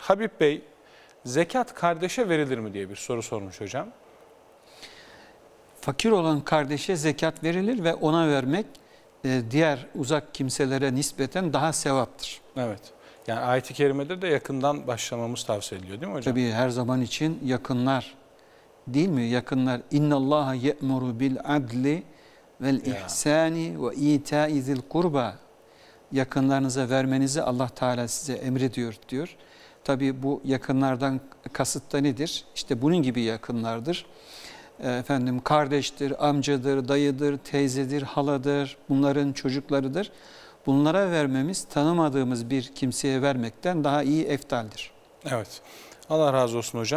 Habib Bey, zekat kardeşe verilir mi diye bir soru sormuş hocam. Fakir olan kardeşe zekat verilir ve ona vermek e, diğer uzak kimselere nispeten daha sevaptır. Evet. Yani ayet-i kerimede de yakından başlamamız tavsiye ediliyor değil mi hocam? Tabii her zaman için yakınlar değil mi? Yakınlar. İnna Allaha ye'muru bil adli vel ihsani ve ita'i kurba. Yakınlarınıza vermenizi Allah Teala size emrediyor diyor. Tabi bu yakınlardan kasıt da nedir? İşte bunun gibi yakınlardır. Ee, efendim kardeştir, amcadır, dayıdır, teyzedir, haladır, bunların çocuklarıdır. Bunlara vermemiz tanımadığımız bir kimseye vermekten daha iyi eftaldir. Evet. Allah razı olsun hocam.